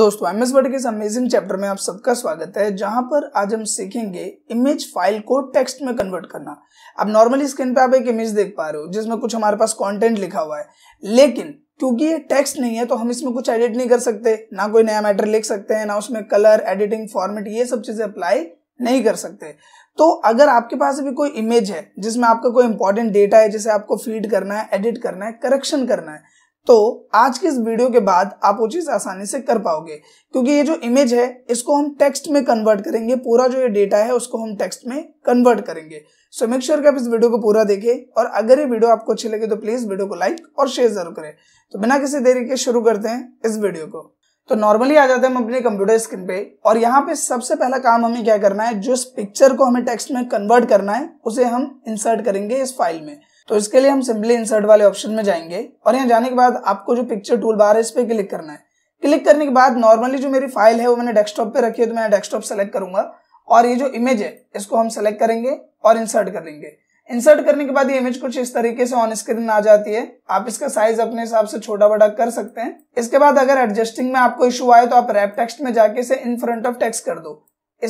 दोस्तों M S word के इस अमेजिंग चैप्टर में आप सबका स्वागत है जहां पर आज हम सीखेंगे इमेज फाइल को टेक्स्ट में कन्वर्ट करना अब नॉर्मली स्क्रीन पे आप एक इमेज देख पा रहे हो जिसमें कुछ हमारे पास कंटेंट लिखा हुआ है लेकिन क्योंकि ये टेक्स्ट नहीं है तो हम इसमें कुछ एडिट नहीं कर सकते ना कोई नया मैटर लिख सकते हैं ना उसमें कलर एडिटिंग फॉर्मेट ये सब चीजें अप्लाई नहीं कर सकते तो अगर आपके पास भी कोई इमेज है जिसमें आपका कोई इंपॉर्टेंट डेटा है जिसे आपको फीड करना है एडिट करना है करेक्शन करना है तो आज के इस वीडियो के बाद आप वो चीज आसानी से कर पाओगे क्योंकि ये जो इमेज है इसको हम टेक्स्ट में कन्वर्ट करेंगे पूरा जो ये डेटा है उसको हम टेक्स्ट में कन्वर्ट करेंगे सो मेक श्योर कि आप इस वीडियो को पूरा देखें और अगर ये वीडियो आपको अच्छी लगे तो प्लीज वीडियो को लाइक और शेयर जरूर करें तो बिना किसी देरी के शुरू करते हैं इस वीडियो को तो नॉर्मली आ जाते हैं हम अपने कंप्यूटर स्क्रीन पे और यहाँ पे सबसे पहला काम हमें क्या करना है जो पिक्चर को हमें टेक्स्ट में कन्वर्ट करना है उसे हम इंसर्ट करेंगे इस फाइल में तो इसके लिए हम सिंपली इंसर्ट वाले ऑप्शन में जाएंगे और यहाँ जाने के बाद आपको जो पिक्चर टूल बार है इस पर क्लिक करना है क्लिक करने के बाद नॉर्मली जो मेरी फाइल है वो मैंने डेस्कटॉप पे रखी है तो मैं डेस्कटॉप सेलेक्ट करूंगा और ये जो इमेज है इसको हम सेलेक्ट करेंगे और इंसर्ट लेंगे इंसर्ट करने के बाद ये इमेज कुछ इस तरीके से ऑन स्क्रीन आ जाती है आप इसका साइज अपने हिसाब से छोटा बड़ा कर सकते हैं इसके बाद अगर एडजस्टिंग में आपको इश्यू आए तो आप रैप टेक्स्ट में जाके इसे इन फ्रंट ऑफ टेक्स्ट कर दो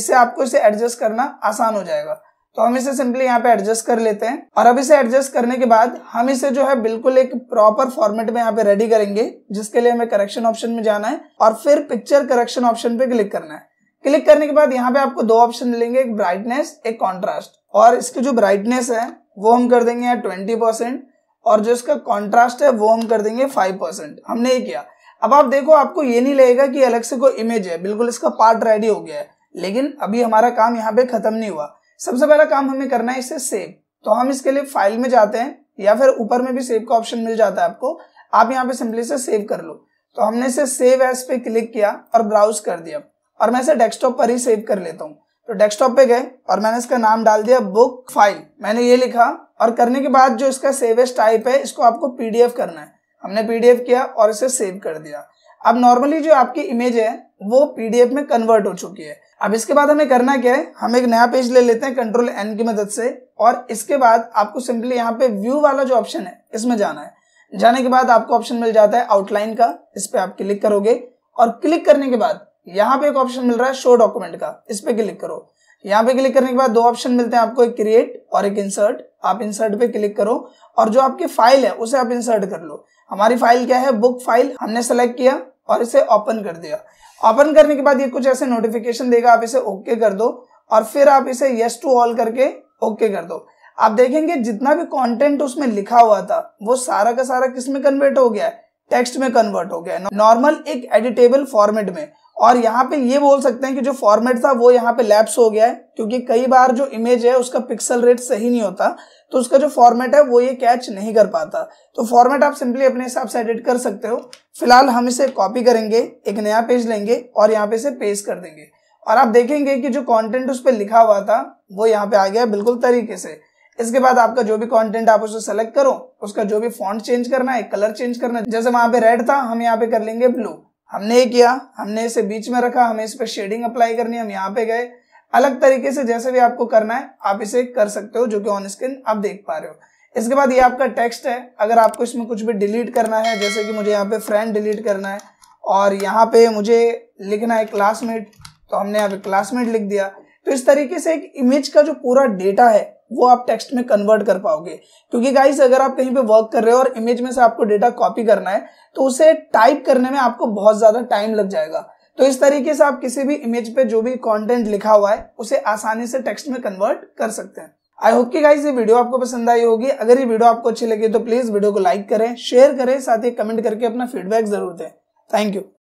इससे आपको इसे एडजस्ट करना आसान हो जाएगा तो हम इसे सिंपली यहाँ पे एडजस्ट कर लेते हैं और अब इसे एडजस्ट करने के बाद हम इसे जो है बिल्कुल एक प्रॉपर फॉर्मेट में यहाँ पे रेडी करेंगे जिसके लिए हमें करेक्शन ऑप्शन में जाना है और फिर पिक्चर करेक्शन ऑप्शन पे क्लिक करना है क्लिक करने के बाद यहाँ पे आपको दो ऑप्शन मिलेंगे एक ब्राइटनेस एक कॉन्ट्रास्ट और इसकी जो ब्राइटनेस है वो हम कर देंगे ट्वेंटी परसेंट और जो इसका कॉन्ट्रास्ट है वो हम कर देंगे फाइव परसेंट हमने ये किया अब आप देखो आपको ये नहीं लगेगा कि अलग से कोई इमेज है बिल्कुल इसका पार्ट रेडी हो गया है लेकिन अभी हमारा काम यहाँ पे खत्म नहीं हुआ सबसे पहला काम हमें करना है इसे सेव तो हम इसके लिए फाइल में जाते हैं या फिर ऊपर में भी सेव का ऑप्शन मिल जाता है आपको आप यहाँ पे सिंपली से सेव कर लो तो हमने इसे सेव एस पे क्लिक किया और ब्राउज कर दिया और मैं इसे डेस्कटॉप पर ही सेव कर लेता हूँ तो डेस्कटॉप पे गए और मैंने इसका नाम डाल दिया बुक फाइल मैंने ये लिखा और करने के बाद जो इसका सेव एस टाइप है इसको आपको पीडीएफ करना है हमने पीडीएफ किया और इसे सेव कर दिया अब नॉर्मली जो आपकी इमेज है वो पीडीएफ में कन्वर्ट हो चुकी है अब इसके बाद हमें करना क्या है हम एक नया पेज ले लेते हैं कंट्रोल एन की मदद से और इसके बाद आपको सिंपली यहाँ पे व्यू वाला जो ऑप्शन है इसमें जाना है जाने के बाद आपको ऑप्शन मिल जाता है आउटलाइन का इस पर आप क्लिक करोगे और क्लिक करने के बाद यहाँ पे एक ऑप्शन मिल रहा है शो डॉक्यूमेंट का इस पर क्लिक करो यहाँ पे क्लिक करने के बाद दो ऑप्शन मिलते हैं आपको एक क्रिएट और एक इंसर्ट आप इंसर्ट पे क्लिक करो और जो आपकी फाइल है उसे आप इंसर्ट कर लो हमारी फाइल क्या है बुक फाइल हमने सेलेक्ट किया और इसे ओपन कर दिया ओपन करने के बाद ये कुछ ऐसे नोटिफिकेशन देगा आप इसे ओके okay कर दो और फिर आप इसे यस टू ऑल करके ओके okay कर दो आप देखेंगे जितना भी कंटेंट उसमें लिखा हुआ था वो सारा का सारा किस में कन्वर्ट हो गया है टेक्स्ट में कन्वर्ट हो गया है नॉर्मल एक एडिटेबल फॉर्मेट में और यहाँ पे ये बोल सकते हैं कि जो फॉर्मेट था वो यहाँ पे लैप्स हो गया है क्योंकि कई बार जो इमेज है उसका पिक्सल रेट सही नहीं होता तो उसका जो फॉर्मेट है वो ये कैच नहीं कर पाता तो फॉर्मेट आप सिंपली अपने हिसाब से एडिट कर सकते हो फिलहाल हम इसे कॉपी करेंगे एक नया पेज लेंगे और यहाँ पे इसे पेस्ट कर देंगे और आप देखेंगे कि जो कॉन्टेंट उस पर लिखा हुआ था वो यहाँ पे आ गया बिल्कुल तरीके से इसके बाद आपका जो भी कंटेंट आप उसे सेलेक्ट करो उसका जो भी फॉन्ट चेंज करना है कलर चेंज करना है जैसे वहां पे रेड था हम यहाँ पे कर लेंगे ब्लू हमने ये किया हमने इसे बीच में रखा हमें इस पर शेडिंग अप्लाई करनी हम यहाँ पे गए अलग तरीके से जैसे भी आपको करना है आप इसे कर सकते हो जो कि ऑन स्क्रीन आप देख पा रहे हो इसके बाद ये आपका टेक्स्ट है अगर आपको इसमें कुछ भी डिलीट करना है जैसे कि मुझे यहाँ पे फ्रेंड डिलीट करना है और यहाँ पे मुझे लिखना है क्लासमेट तो हमने यहाँ पे क्लासमेट लिख दिया तो इस तरीके से एक इमेज का जो पूरा डेटा है वो आप टेक्स्ट में कन्वर्ट कर पाओगे क्योंकि गाइस अगर आप कहीं पे वर्क कर रहे हो और इमेज में से आपको डेटा कॉपी करना है तो उसे टाइप करने में आपको बहुत ज्यादा टाइम लग जाएगा तो इस तरीके से आप किसी भी इमेज पे जो भी कंटेंट लिखा हुआ है उसे आसानी से टेक्स्ट में कन्वर्ट कर सकते हैं आई होप कि गाइस ये वीडियो आपको पसंद आई होगी अगर ये वीडियो आपको अच्छी लगी तो प्लीज वीडियो को लाइक करें शेयर करें साथ ही कमेंट करके अपना फीडबैक जरूर दें थैंक यू